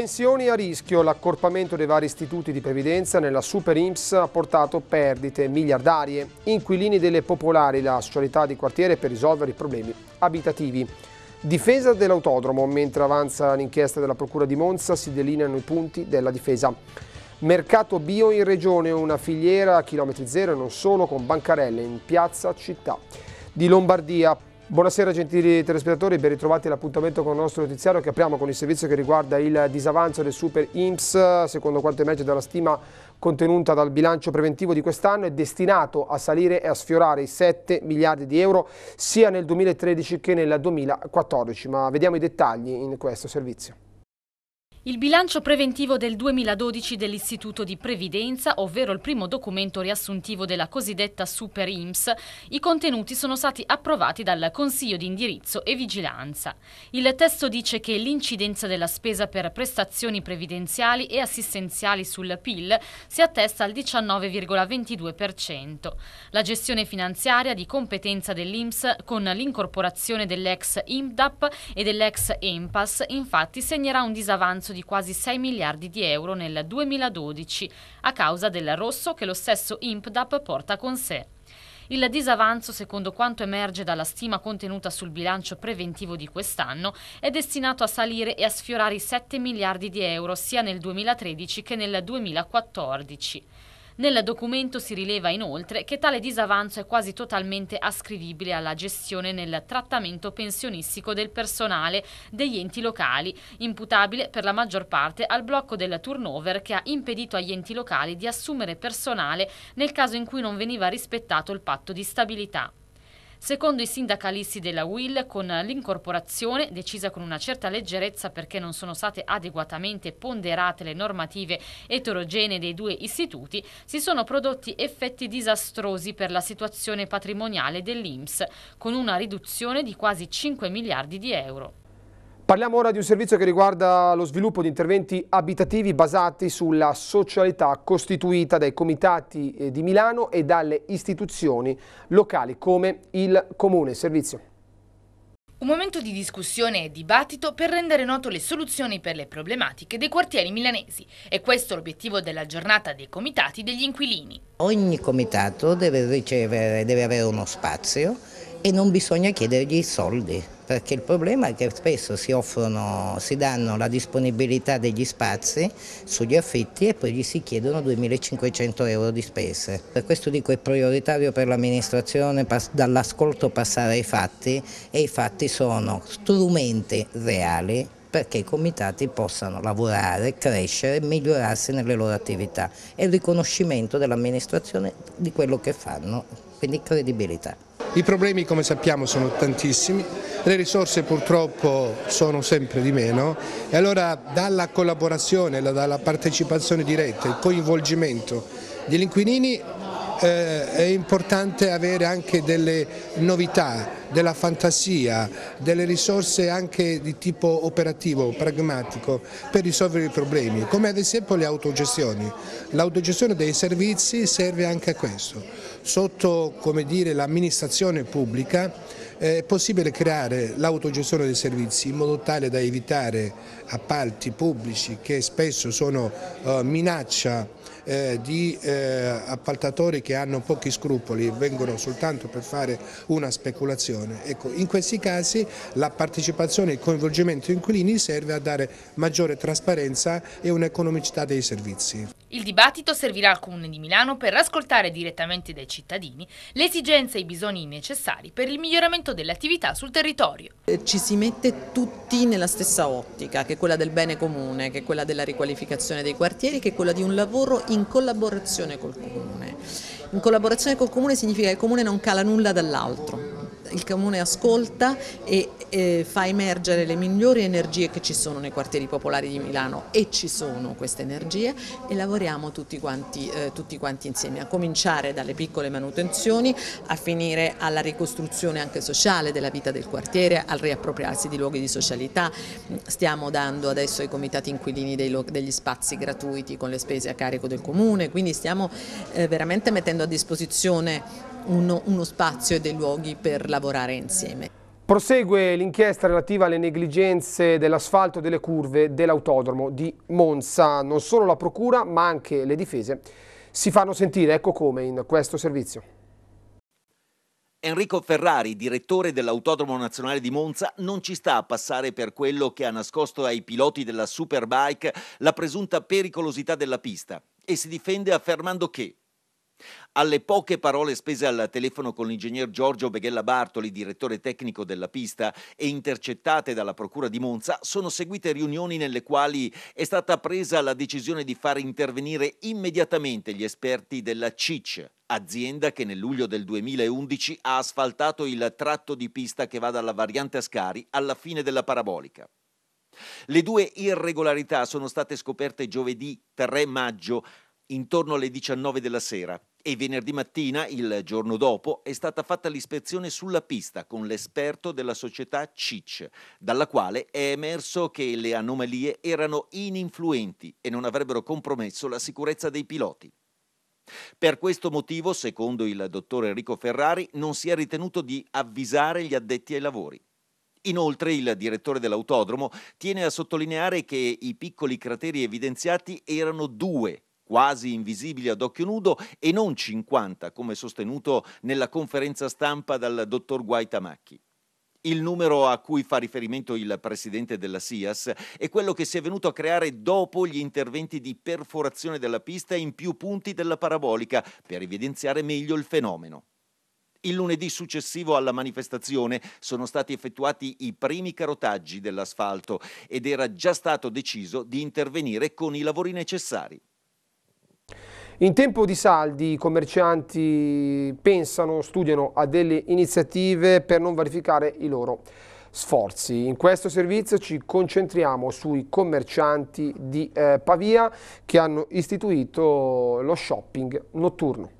Pensioni a rischio, l'accorpamento dei vari istituti di previdenza nella Super IMS ha portato perdite miliardarie. Inquilini delle popolari, la socialità di quartiere per risolvere i problemi abitativi. Difesa dell'autodromo, mentre avanza l'inchiesta della Procura di Monza si delineano i punti della difesa. Mercato bio in regione, una filiera a chilometri zero e non solo, con bancarelle in piazza città. Di Lombardia, Buonasera gentili telespettatori, ben ritrovati all'appuntamento con il nostro notiziario che apriamo con il servizio che riguarda il disavanzo del Super IMSS, secondo quanto emerge dalla stima contenuta dal bilancio preventivo di quest'anno è destinato a salire e a sfiorare i 7 miliardi di euro sia nel 2013 che nel 2014, ma vediamo i dettagli in questo servizio. Il bilancio preventivo del 2012 dell'Istituto di Previdenza, ovvero il primo documento riassuntivo della cosiddetta Super IMS, i contenuti sono stati approvati dal Consiglio di indirizzo e vigilanza. Il testo dice che l'incidenza della spesa per prestazioni previdenziali e assistenziali sul PIL si attesta al 19,22%. La gestione finanziaria di competenza dell'IMS con l'incorporazione dell'ex IMDAP e dell'ex EMPAS infatti segnerà un disavanzo prezzo di quasi 6 miliardi di euro nel 2012 a causa del rosso che lo stesso IMPDAP porta con sé. Il disavanzo, secondo quanto emerge dalla stima contenuta sul bilancio preventivo di quest'anno, è destinato a salire e a sfiorare i 7 miliardi di euro sia nel 2013 che nel 2014. Nel documento si rileva inoltre che tale disavanzo è quasi totalmente ascrivibile alla gestione nel trattamento pensionistico del personale degli enti locali, imputabile per la maggior parte al blocco del turnover che ha impedito agli enti locali di assumere personale nel caso in cui non veniva rispettato il patto di stabilità. Secondo i sindacalisti della UIL, con l'incorporazione, decisa con una certa leggerezza perché non sono state adeguatamente ponderate le normative eterogenee dei due istituti, si sono prodotti effetti disastrosi per la situazione patrimoniale dell'INPS, con una riduzione di quasi 5 miliardi di euro. Parliamo ora di un servizio che riguarda lo sviluppo di interventi abitativi basati sulla socialità costituita dai comitati eh, di Milano e dalle istituzioni locali come il Comune. Servizio. Un momento di discussione e dibattito per rendere noto le soluzioni per le problematiche dei quartieri milanesi e questo è l'obiettivo della giornata dei comitati degli inquilini. Ogni comitato deve ricevere, deve avere uno spazio e non bisogna chiedergli i soldi, perché il problema è che spesso si, offrono, si danno la disponibilità degli spazi sugli affitti e poi gli si chiedono 2.500 euro di spese. Per questo dico è prioritario per l'amministrazione dall'ascolto passare ai fatti e i fatti sono strumenti reali perché i comitati possano lavorare, crescere, migliorarsi nelle loro attività e il riconoscimento dell'amministrazione di quello che fanno, quindi credibilità. I problemi come sappiamo sono tantissimi, le risorse purtroppo sono sempre di meno e allora dalla collaborazione, dalla partecipazione diretta, il coinvolgimento degli inquilini eh, è importante avere anche delle novità, della fantasia, delle risorse anche di tipo operativo, pragmatico per risolvere i problemi, come ad esempio le autogestioni. L'autogestione dei servizi serve anche a questo. Sotto l'amministrazione pubblica eh, è possibile creare l'autogestione dei servizi in modo tale da evitare appalti pubblici che spesso sono eh, minaccia eh, di eh, appaltatori che hanno pochi scrupoli, e vengono soltanto per fare una speculazione. Ecco, in questi casi la partecipazione e il coinvolgimento degli inquilini serve a dare maggiore trasparenza e un'economicità dei servizi. Il dibattito servirà al Comune di Milano per ascoltare direttamente dai cittadini le esigenze e i bisogni necessari per il miglioramento delle attività sul territorio. Ci si mette tutti nella stessa ottica, che è quella del bene comune, che è quella della riqualificazione dei quartieri, che è quella di un lavoro in collaborazione col comune. In collaborazione col comune significa che il comune non cala nulla dall'altro, il Comune ascolta e eh, fa emergere le migliori energie che ci sono nei quartieri popolari di Milano e ci sono queste energie e lavoriamo tutti quanti, eh, tutti quanti insieme, a cominciare dalle piccole manutenzioni, a finire alla ricostruzione anche sociale della vita del quartiere, al riappropriarsi di luoghi di socialità. Stiamo dando adesso ai comitati inquilini degli spazi gratuiti con le spese a carico del Comune, quindi stiamo eh, veramente mettendo a disposizione uno, uno spazio e dei luoghi per lavorare insieme. Prosegue l'inchiesta relativa alle negligenze dell'asfalto e delle curve dell'autodromo di Monza. Non solo la procura ma anche le difese si fanno sentire, ecco come, in questo servizio. Enrico Ferrari, direttore dell'Autodromo Nazionale di Monza, non ci sta a passare per quello che ha nascosto ai piloti della Superbike la presunta pericolosità della pista e si difende affermando che alle poche parole spese al telefono con l'ingegner Giorgio Beghella Bartoli, direttore tecnico della pista, e intercettate dalla Procura di Monza, sono seguite riunioni nelle quali è stata presa la decisione di far intervenire immediatamente gli esperti della CIC, azienda che nel luglio del 2011 ha asfaltato il tratto di pista che va dalla variante Ascari alla fine della parabolica. Le due irregolarità sono state scoperte giovedì 3 maggio intorno alle 19 della sera. E venerdì mattina, il giorno dopo, è stata fatta l'ispezione sulla pista con l'esperto della società CIC, dalla quale è emerso che le anomalie erano ininfluenti e non avrebbero compromesso la sicurezza dei piloti. Per questo motivo, secondo il dottor Enrico Ferrari, non si è ritenuto di avvisare gli addetti ai lavori. Inoltre il direttore dell'autodromo tiene a sottolineare che i piccoli crateri evidenziati erano due quasi invisibili ad occhio nudo e non 50 come sostenuto nella conferenza stampa dal dottor Guaitamacchi. Il numero a cui fa riferimento il presidente della SIAS è quello che si è venuto a creare dopo gli interventi di perforazione della pista in più punti della parabolica per evidenziare meglio il fenomeno. Il lunedì successivo alla manifestazione sono stati effettuati i primi carotaggi dell'asfalto ed era già stato deciso di intervenire con i lavori necessari. In tempo di saldi i commercianti pensano, studiano a delle iniziative per non verificare i loro sforzi. In questo servizio ci concentriamo sui commercianti di eh, Pavia che hanno istituito lo shopping notturno.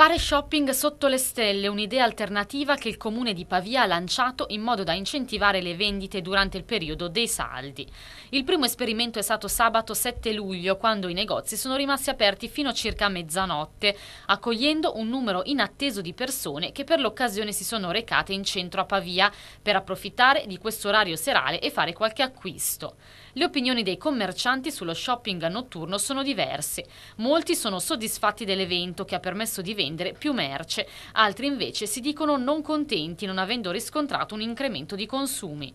Fare shopping sotto le stelle, un'idea alternativa che il comune di Pavia ha lanciato in modo da incentivare le vendite durante il periodo dei saldi. Il primo esperimento è stato sabato 7 luglio, quando i negozi sono rimasti aperti fino a circa mezzanotte, accogliendo un numero inatteso di persone che per l'occasione si sono recate in centro a Pavia per approfittare di questo orario serale e fare qualche acquisto. Le opinioni dei commercianti sullo shopping notturno sono diverse. Molti sono soddisfatti dell'evento che ha permesso di vendere più merce, altri invece si dicono non contenti non avendo riscontrato un incremento di consumi.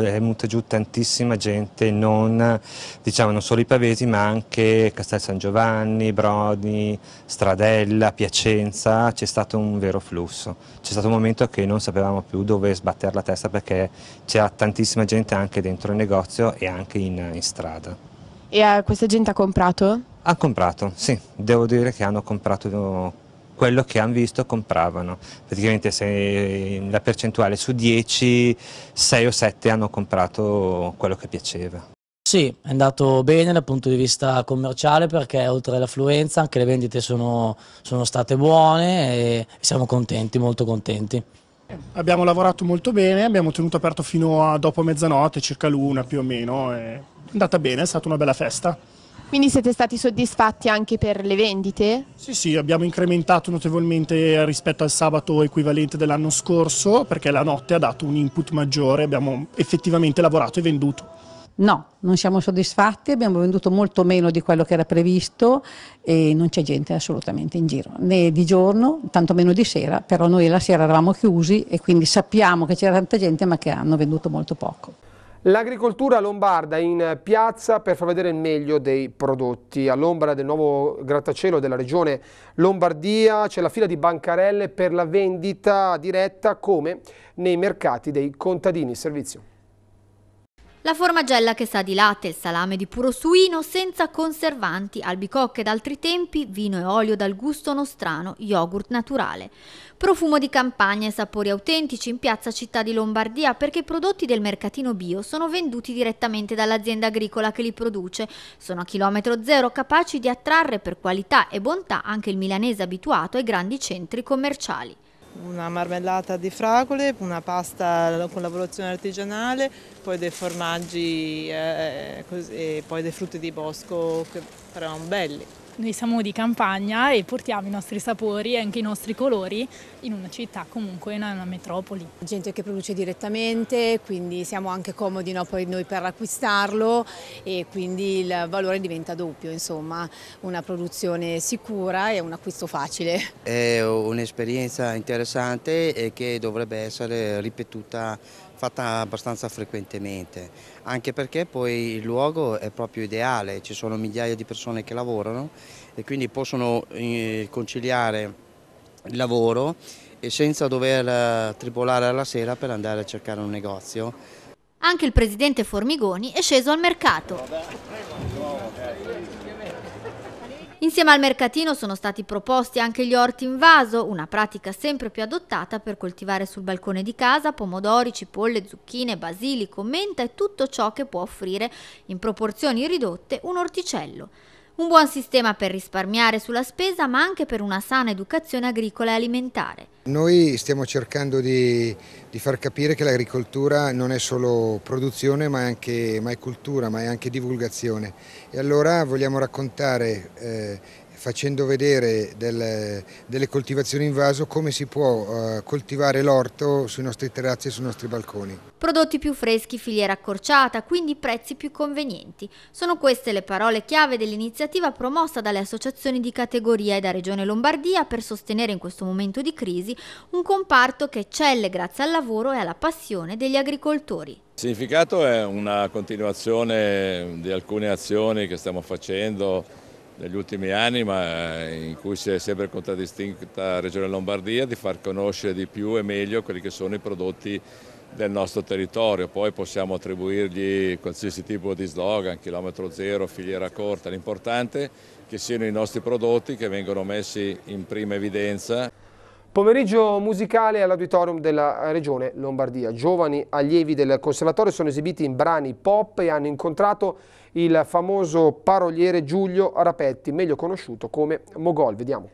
Eh, è venuta giù tantissima gente, non, diciamo, non solo i pavesi ma anche Castel San Giovanni, Brodi, Stradella, Piacenza, c'è stato un vero flusso. C'è stato un momento che non sapevamo più dove sbattere la testa perché c'era tantissima gente anche dentro il negozio e anche in, in strada. E eh, questa gente ha comprato? Ha comprato, sì, devo dire che hanno comprato quello che hanno visto compravano. Praticamente se la percentuale su 10, 6 o 7 hanno comprato quello che piaceva. Sì, è andato bene dal punto di vista commerciale perché oltre all'affluenza anche le vendite sono, sono state buone e siamo contenti, molto contenti. Abbiamo lavorato molto bene, abbiamo tenuto aperto fino a dopo mezzanotte, circa l'una più o meno. È andata bene, è stata una bella festa. Quindi siete stati soddisfatti anche per le vendite? Sì, sì, abbiamo incrementato notevolmente rispetto al sabato equivalente dell'anno scorso perché la notte ha dato un input maggiore, abbiamo effettivamente lavorato e venduto. No, non siamo soddisfatti, abbiamo venduto molto meno di quello che era previsto e non c'è gente assolutamente in giro, né di giorno, tantomeno di sera, però noi la sera eravamo chiusi e quindi sappiamo che c'era tanta gente ma che hanno venduto molto poco. L'agricoltura lombarda in piazza per far vedere il meglio dei prodotti. All'ombra del nuovo grattacielo della regione Lombardia c'è la fila di bancarelle per la vendita diretta come nei mercati dei contadini. Servizio. La formagella che sa di latte, il salame di puro suino, senza conservanti, albicocche d'altri tempi, vino e olio dal gusto nostrano, yogurt naturale. Profumo di campagna e sapori autentici in piazza Città di Lombardia perché i prodotti del mercatino bio sono venduti direttamente dall'azienda agricola che li produce. Sono a chilometro zero capaci di attrarre per qualità e bontà anche il milanese abituato ai grandi centri commerciali una marmellata di fragole, una pasta con lavorazione artigianale, poi dei formaggi eh, così, e poi dei frutti di bosco che faremo belli. Noi siamo di campagna e portiamo i nostri sapori e anche i nostri colori in una città, comunque in una metropoli. Gente che produce direttamente, quindi siamo anche comodi no, poi noi per acquistarlo e quindi il valore diventa doppio, insomma, una produzione sicura e un acquisto facile. È un'esperienza interessante e che dovrebbe essere ripetuta fatta abbastanza frequentemente, anche perché poi il luogo è proprio ideale, ci sono migliaia di persone che lavorano e quindi possono eh, conciliare il lavoro e senza dover eh, tribolare alla sera per andare a cercare un negozio. Anche il presidente Formigoni è sceso al mercato. Insieme al mercatino sono stati proposti anche gli orti in vaso, una pratica sempre più adottata per coltivare sul balcone di casa pomodori, cipolle, zucchine, basilico, menta e tutto ciò che può offrire in proporzioni ridotte un orticello. Un buon sistema per risparmiare sulla spesa ma anche per una sana educazione agricola e alimentare. Noi stiamo cercando di, di far capire che l'agricoltura non è solo produzione ma è, anche, ma è cultura, ma è anche divulgazione e allora vogliamo raccontare eh, facendo vedere delle, delle coltivazioni in vaso come si può eh, coltivare l'orto sui nostri terrazzi e sui nostri balconi. Prodotti più freschi, filiera accorciata, quindi prezzi più convenienti. Sono queste le parole chiave dell'iniziativa promossa dalle associazioni di categoria e da Regione Lombardia per sostenere in questo momento di crisi un comparto che eccelle grazie al lavoro e alla passione degli agricoltori. Il significato è una continuazione di alcune azioni che stiamo facendo degli ultimi anni, ma eh, in cui si è sempre contraddistinta la Regione Lombardia, di far conoscere di più e meglio quelli che sono i prodotti del nostro territorio. Poi possiamo attribuirgli qualsiasi tipo di slogan, chilometro zero, filiera corta, l'importante è che siano i nostri prodotti che vengono messi in prima evidenza. Pomeriggio musicale all'auditorium della regione Lombardia. Giovani allievi del conservatorio sono esibiti in brani pop e hanno incontrato il famoso paroliere Giulio Rapetti, meglio conosciuto come Mogol. Vediamo.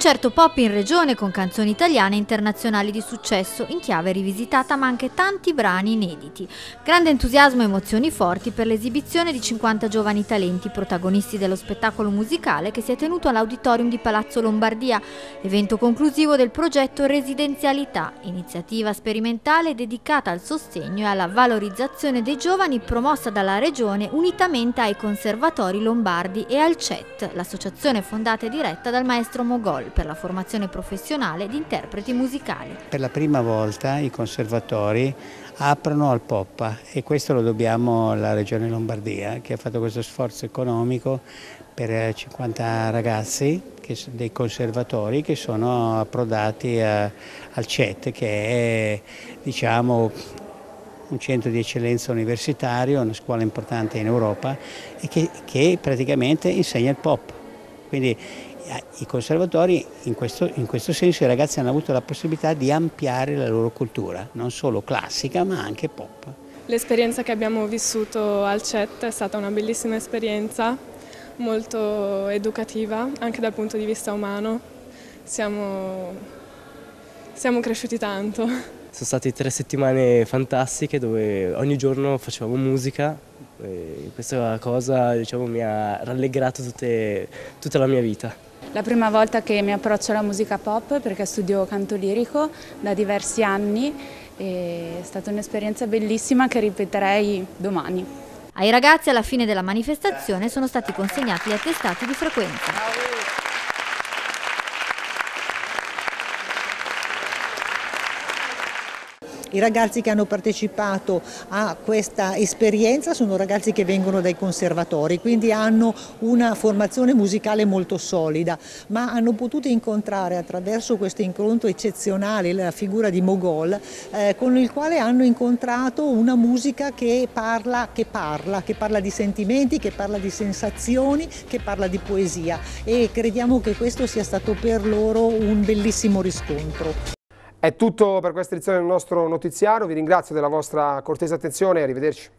Concerto pop in regione con canzoni italiane e internazionali di successo in chiave rivisitata ma anche tanti brani inediti. Grande entusiasmo e emozioni forti per l'esibizione di 50 giovani talenti protagonisti dello spettacolo musicale che si è tenuto all'auditorium di Palazzo Lombardia, evento conclusivo del progetto Residenzialità, iniziativa sperimentale dedicata al sostegno e alla valorizzazione dei giovani promossa dalla regione unitamente ai conservatori lombardi e al CET, l'associazione fondata e diretta dal maestro Mogol per la formazione professionale di interpreti musicali. Per la prima volta i conservatori aprono al poppa e questo lo dobbiamo alla Regione Lombardia che ha fatto questo sforzo economico per 50 ragazzi dei conservatori che sono approdati a, al CET che è diciamo, un centro di eccellenza universitario, una scuola importante in Europa e che, che praticamente insegna il pop. Quindi eh, i conservatori in questo, in questo, senso i ragazzi hanno avuto la possibilità di ampliare la loro cultura, non solo classica ma anche pop. L'esperienza che abbiamo vissuto al CET è stata una bellissima esperienza, molto educativa anche dal punto di vista umano, siamo, siamo cresciuti tanto. Sono state tre settimane fantastiche dove ogni giorno facevamo musica, questa cosa diciamo, mi ha rallegrato tutte, tutta la mia vita. La prima volta che mi approccio alla musica pop perché studio canto lirico da diversi anni è stata un'esperienza bellissima che ripeterei domani. Ai ragazzi alla fine della manifestazione sono stati consegnati gli attestati di frequenza. I ragazzi che hanno partecipato a questa esperienza sono ragazzi che vengono dai conservatori, quindi hanno una formazione musicale molto solida, ma hanno potuto incontrare attraverso questo incontro eccezionale la figura di Mogol, eh, con il quale hanno incontrato una musica che parla, che parla, che parla di sentimenti, che parla di sensazioni, che parla di poesia e crediamo che questo sia stato per loro un bellissimo riscontro. È tutto per questa edizione del nostro notiziario, vi ringrazio della vostra cortesa attenzione e arrivederci.